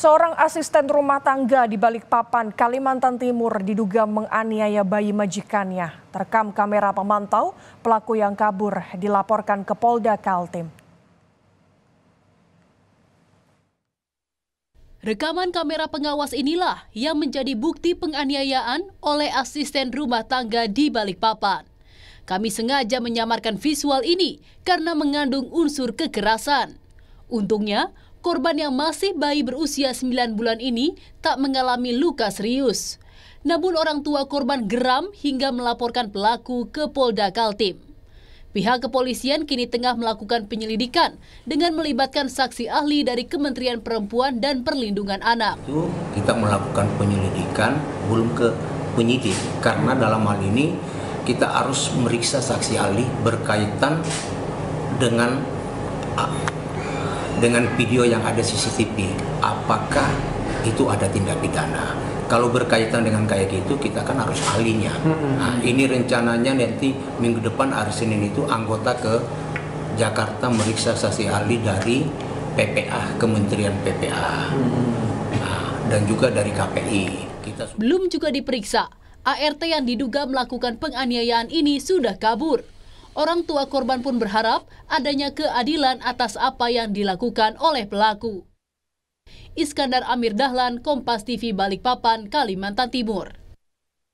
Seorang asisten rumah tangga di Balikpapan, Kalimantan Timur diduga menganiaya bayi majikannya. Terekam kamera pemantau, pelaku yang kabur dilaporkan ke Polda Kaltim. Rekaman kamera pengawas inilah yang menjadi bukti penganiayaan oleh asisten rumah tangga di Balikpapan. Kami sengaja menyamarkan visual ini karena mengandung unsur kekerasan. Untungnya, korban yang masih bayi berusia 9 bulan ini tak mengalami luka serius. Namun orang tua korban geram hingga melaporkan pelaku ke Polda Kaltim. Pihak kepolisian kini tengah melakukan penyelidikan dengan melibatkan saksi ahli dari Kementerian Perempuan dan Perlindungan Anak. kita melakukan penyelidikan belum ke penyidik karena dalam hal ini kita harus meriksa saksi ahli berkaitan dengan dengan video yang ada CCTV, apakah itu ada tindak pidana? Kalau berkaitan dengan kayak gitu, kita kan harus ahlinya. Nah, ini rencananya nanti minggu depan hari Senin itu anggota ke Jakarta meriksa saksi ahli dari PPA, Kementerian PPA, nah, dan juga dari KPI. Kita... Belum juga diperiksa, ART yang diduga melakukan penganiayaan ini sudah kabur. Orang tua korban pun berharap adanya keadilan atas apa yang dilakukan oleh pelaku. Iskandar Amir Dahlan, Kompas TV Balikpapan, Kalimantan Timur.